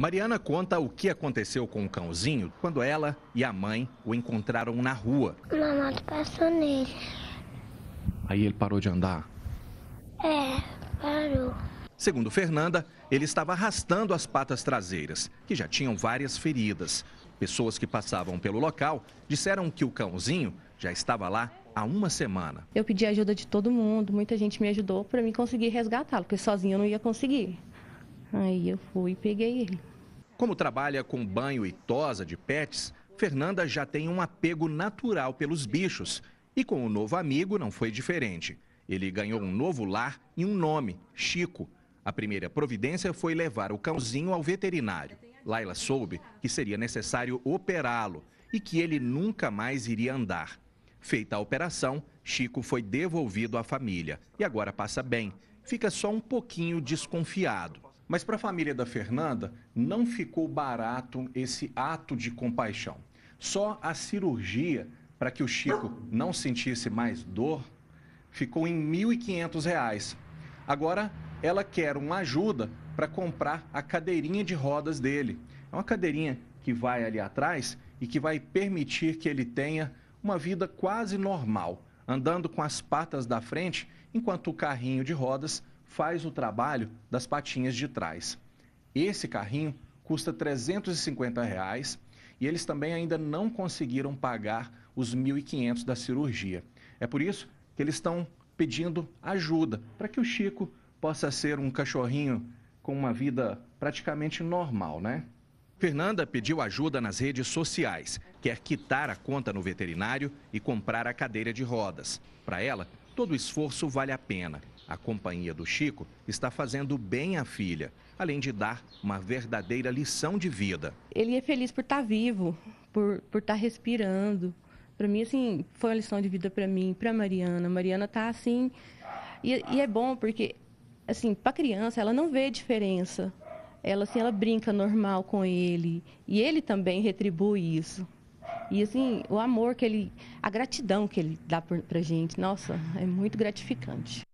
Mariana conta o que aconteceu com o cãozinho quando ela e a mãe o encontraram na rua. Uma moto passou nele. Aí ele parou de andar? É, parou. Segundo Fernanda, ele estava arrastando as patas traseiras, que já tinham várias feridas. Pessoas que passavam pelo local disseram que o cãozinho já estava lá há uma semana. Eu pedi ajuda de todo mundo, muita gente me ajudou para mim conseguir resgatá-lo, porque sozinho eu não ia conseguir. Aí eu fui e peguei ele. Como trabalha com banho e tosa de pets, Fernanda já tem um apego natural pelos bichos. E com o novo amigo não foi diferente. Ele ganhou um novo lar e um nome, Chico. A primeira providência foi levar o cãozinho ao veterinário. Laila soube que seria necessário operá-lo e que ele nunca mais iria andar. Feita a operação, Chico foi devolvido à família e agora passa bem. Fica só um pouquinho desconfiado. Mas para a família da Fernanda, não ficou barato esse ato de compaixão. Só a cirurgia para que o Chico não sentisse mais dor ficou em R$ 1.500. Agora ela quer uma ajuda para comprar a cadeirinha de rodas dele. É uma cadeirinha que vai ali atrás e que vai permitir que ele tenha uma vida quase normal, andando com as patas da frente, enquanto o carrinho de rodas faz o trabalho das patinhas de trás. Esse carrinho custa 350 reais e eles também ainda não conseguiram pagar os 1.500 da cirurgia. É por isso que eles estão pedindo ajuda para que o Chico possa ser um cachorrinho com uma vida praticamente normal, né? Fernanda pediu ajuda nas redes sociais. Quer quitar a conta no veterinário e comprar a cadeira de rodas. Para ela, todo esforço vale a pena. A companhia do Chico está fazendo bem à filha, além de dar uma verdadeira lição de vida. Ele é feliz por estar tá vivo, por, por estar tá respirando. Para mim, assim, foi uma lição de vida para mim, para Mariana. Mariana está assim. E, e é bom porque, assim, para criança, ela não vê diferença. Ela, assim, ela brinca normal com ele. E ele também retribui isso. E assim, o amor que ele, a gratidão que ele dá a gente, nossa, é muito gratificante.